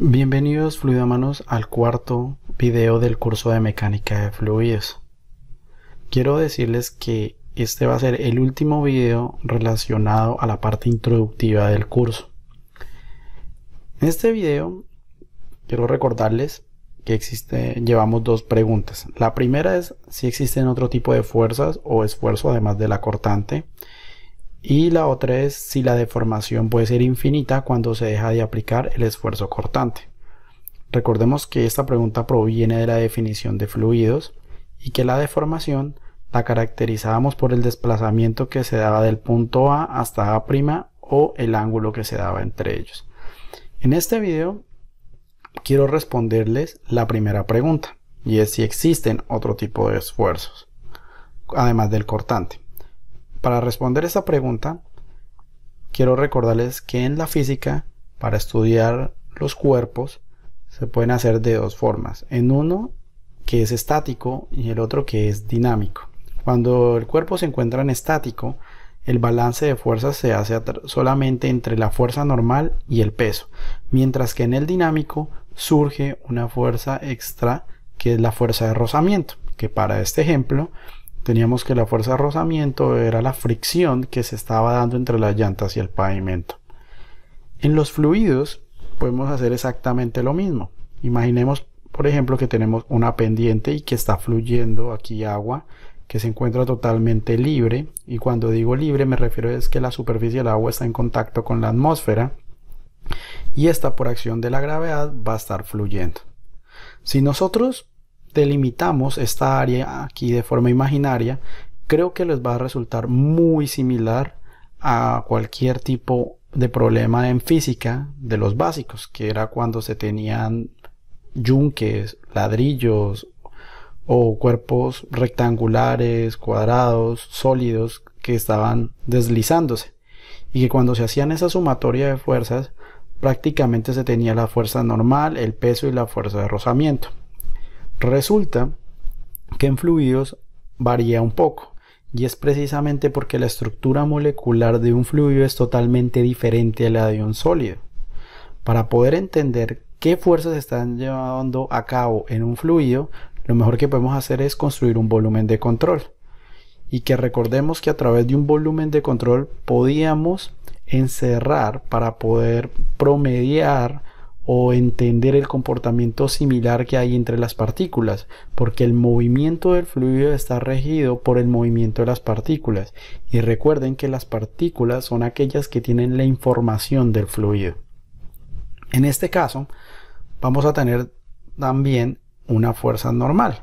Bienvenidos fluidomanos al cuarto video del curso de mecánica de fluidos. Quiero decirles que este va a ser el último video relacionado a la parte introductiva del curso. En este video quiero recordarles que existe, llevamos dos preguntas. La primera es si existen otro tipo de fuerzas o esfuerzo además de la cortante. Y la otra es si la deformación puede ser infinita cuando se deja de aplicar el esfuerzo cortante. Recordemos que esta pregunta proviene de la definición de fluidos y que la deformación la caracterizábamos por el desplazamiento que se daba del punto A hasta A' o el ángulo que se daba entre ellos. En este video quiero responderles la primera pregunta y es si existen otro tipo de esfuerzos, además del cortante. Para responder esta pregunta, quiero recordarles que en la física, para estudiar los cuerpos, se pueden hacer de dos formas. En uno que es estático y el otro que es dinámico. Cuando el cuerpo se encuentra en estático, el balance de fuerzas se hace solamente entre la fuerza normal y el peso, mientras que en el dinámico surge una fuerza extra que es la fuerza de rozamiento, que para este ejemplo teníamos que la fuerza de rozamiento era la fricción que se estaba dando entre las llantas y el pavimento. En los fluidos podemos hacer exactamente lo mismo. Imaginemos, por ejemplo, que tenemos una pendiente y que está fluyendo aquí agua que se encuentra totalmente libre y cuando digo libre me refiero es que la superficie del agua está en contacto con la atmósfera y esta por acción de la gravedad va a estar fluyendo. Si nosotros delimitamos esta área aquí de forma imaginaria, creo que les va a resultar muy similar a cualquier tipo de problema en física de los básicos, que era cuando se tenían yunques, ladrillos o cuerpos rectangulares, cuadrados, sólidos, que estaban deslizándose. Y que cuando se hacían esa sumatoria de fuerzas, prácticamente se tenía la fuerza normal, el peso y la fuerza de rozamiento. Resulta que en fluidos varía un poco, y es precisamente porque la estructura molecular de un fluido es totalmente diferente a la de un sólido. Para poder entender qué fuerzas están llevando a cabo en un fluido, lo mejor que podemos hacer es construir un volumen de control. Y que recordemos que a través de un volumen de control podíamos encerrar para poder promediar o entender el comportamiento similar que hay entre las partículas, porque el movimiento del fluido está regido por el movimiento de las partículas. Y recuerden que las partículas son aquellas que tienen la información del fluido. En este caso, vamos a tener también una fuerza normal,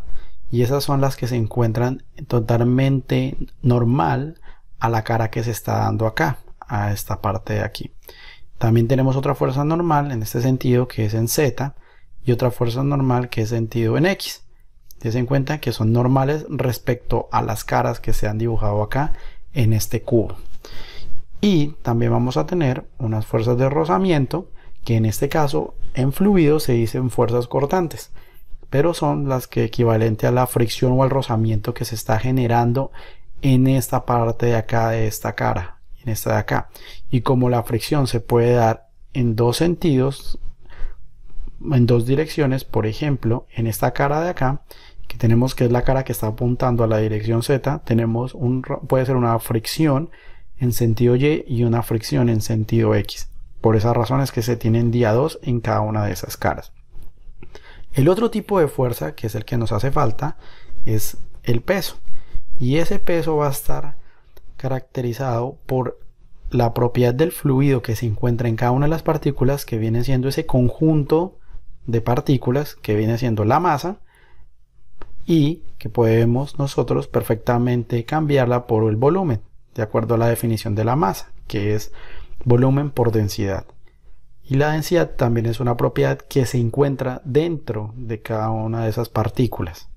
y esas son las que se encuentran totalmente normal a la cara que se está dando acá, a esta parte de aquí. También tenemos otra fuerza normal en este sentido que es en Z y otra fuerza normal que es sentido en X. Tienes en cuenta que son normales respecto a las caras que se han dibujado acá en este cubo. Y también vamos a tener unas fuerzas de rozamiento que en este caso en fluido se dicen fuerzas cortantes, pero son las que equivalente a la fricción o al rozamiento que se está generando en esta parte de acá de esta cara en esta de acá. Y como la fricción se puede dar en dos sentidos, en dos direcciones, por ejemplo, en esta cara de acá, que tenemos que es la cara que está apuntando a la dirección Z, tenemos un, puede ser una fricción en sentido Y y una fricción en sentido X. Por esas razones que se tienen día 2 en cada una de esas caras. El otro tipo de fuerza, que es el que nos hace falta, es el peso. Y ese peso va a estar caracterizado por la propiedad del fluido que se encuentra en cada una de las partículas, que viene siendo ese conjunto de partículas, que viene siendo la masa, y que podemos nosotros perfectamente cambiarla por el volumen, de acuerdo a la definición de la masa, que es volumen por densidad. Y la densidad también es una propiedad que se encuentra dentro de cada una de esas partículas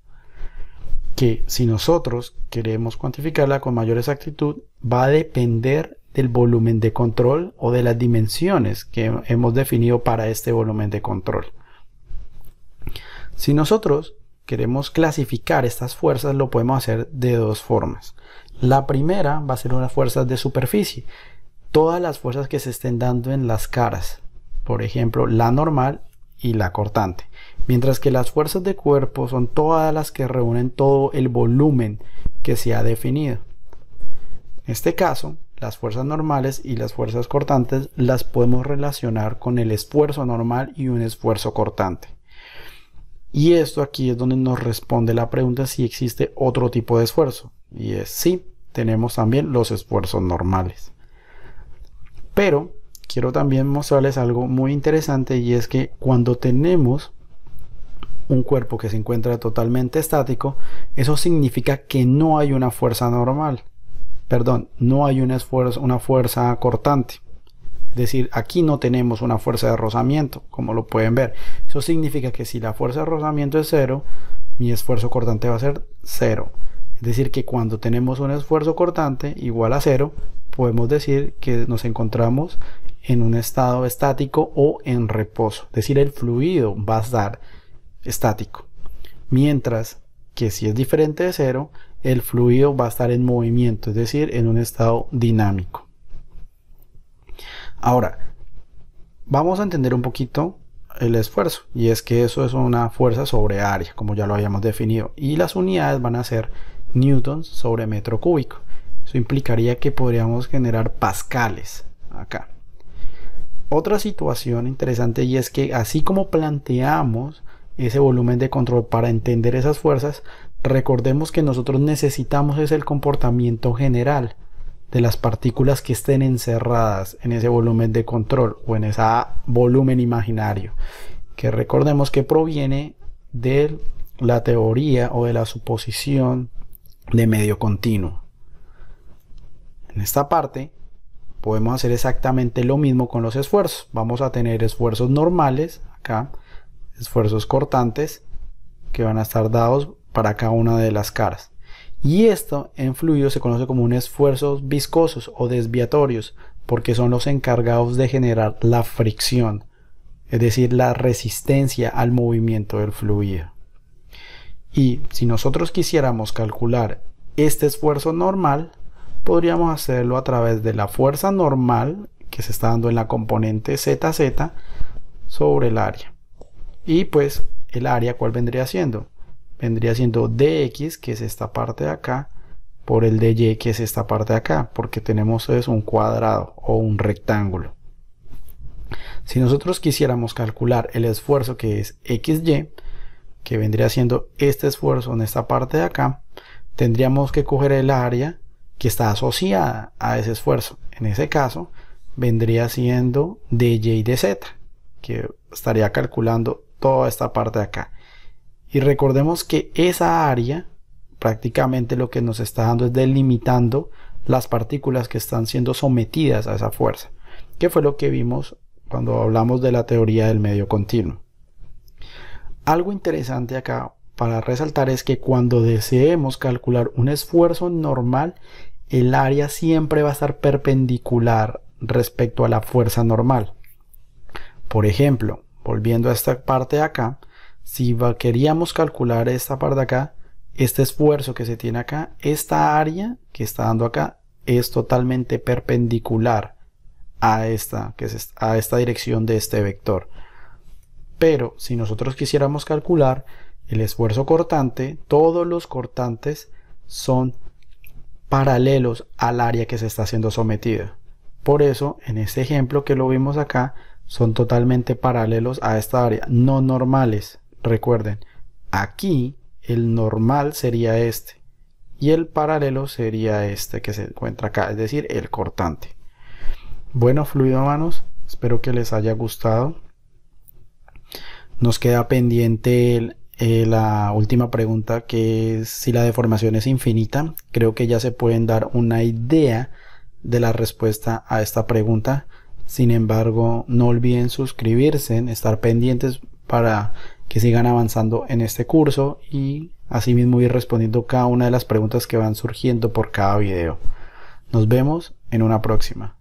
que si nosotros queremos cuantificarla con mayor exactitud, va a depender del volumen de control o de las dimensiones que hemos definido para este volumen de control. Si nosotros queremos clasificar estas fuerzas, lo podemos hacer de dos formas. La primera va a ser unas fuerzas de superficie, todas las fuerzas que se estén dando en las caras, por ejemplo, la normal y la cortante. Mientras que las fuerzas de cuerpo son todas las que reúnen todo el volumen que se ha definido. En este caso, las fuerzas normales y las fuerzas cortantes las podemos relacionar con el esfuerzo normal y un esfuerzo cortante. Y esto aquí es donde nos responde la pregunta si existe otro tipo de esfuerzo. Y es sí, tenemos también los esfuerzos normales. Pero quiero también mostrarles algo muy interesante y es que cuando tenemos un cuerpo que se encuentra totalmente estático, eso significa que no hay una fuerza normal. Perdón, no hay un esfuerzo, una fuerza cortante. Es decir, aquí no tenemos una fuerza de rozamiento, como lo pueden ver. Eso significa que si la fuerza de rozamiento es cero, mi esfuerzo cortante va a ser cero. Es decir, que cuando tenemos un esfuerzo cortante igual a cero, podemos decir que nos encontramos en un estado estático o en reposo. Es decir, el fluido va a estar estático. Mientras que si es diferente de cero, el fluido va a estar en movimiento, es decir, en un estado dinámico. Ahora, vamos a entender un poquito el esfuerzo y es que eso es una fuerza sobre área, como ya lo habíamos definido, y las unidades van a ser newtons sobre metro cúbico. Eso implicaría que podríamos generar pascales acá. Otra situación interesante y es que así como planteamos ese volumen de control para entender esas fuerzas, recordemos que nosotros necesitamos es el comportamiento general de las partículas que estén encerradas en ese volumen de control o en ese volumen imaginario, que recordemos que proviene de la teoría o de la suposición de medio continuo. En esta parte Podemos hacer exactamente lo mismo con los esfuerzos. Vamos a tener esfuerzos normales, acá, esfuerzos cortantes, que van a estar dados para cada una de las caras. Y esto en fluido se conoce como un esfuerzos viscosos o desviatorios, porque son los encargados de generar la fricción, es decir, la resistencia al movimiento del fluido. Y si nosotros quisiéramos calcular este esfuerzo normal, podríamos hacerlo a través de la fuerza normal que se está dando en la componente ZZ sobre el área. Y pues el área, ¿cuál vendría siendo? Vendría siendo DX, que es esta parte de acá, por el DY, que es esta parte de acá, porque tenemos es un cuadrado o un rectángulo. Si nosotros quisiéramos calcular el esfuerzo que es XY, que vendría siendo este esfuerzo en esta parte de acá, tendríamos que coger el área que está asociada a ese esfuerzo. En ese caso, vendría siendo y de Z, que estaría calculando toda esta parte de acá. Y recordemos que esa área prácticamente lo que nos está dando es delimitando las partículas que están siendo sometidas a esa fuerza, que fue lo que vimos cuando hablamos de la teoría del medio continuo. Algo interesante acá para resaltar es que cuando deseemos calcular un esfuerzo normal, el área siempre va a estar perpendicular respecto a la fuerza normal. Por ejemplo, volviendo a esta parte de acá, si queríamos calcular esta parte de acá, este esfuerzo que se tiene acá, esta área que está dando acá es totalmente perpendicular a esta, que es a esta dirección de este vector. Pero si nosotros quisiéramos calcular el esfuerzo cortante, todos los cortantes son paralelos al área que se está siendo sometida. Por eso, en este ejemplo que lo vimos acá, son totalmente paralelos a esta área, no normales. Recuerden, aquí el normal sería este y el paralelo sería este que se encuentra acá, es decir, el cortante. Bueno, fluido manos, espero que les haya gustado. Nos queda pendiente el eh, la última pregunta que es si la deformación es infinita, creo que ya se pueden dar una idea de la respuesta a esta pregunta. Sin embargo, no olviden suscribirse, estar pendientes para que sigan avanzando en este curso y asimismo ir respondiendo cada una de las preguntas que van surgiendo por cada video. Nos vemos en una próxima.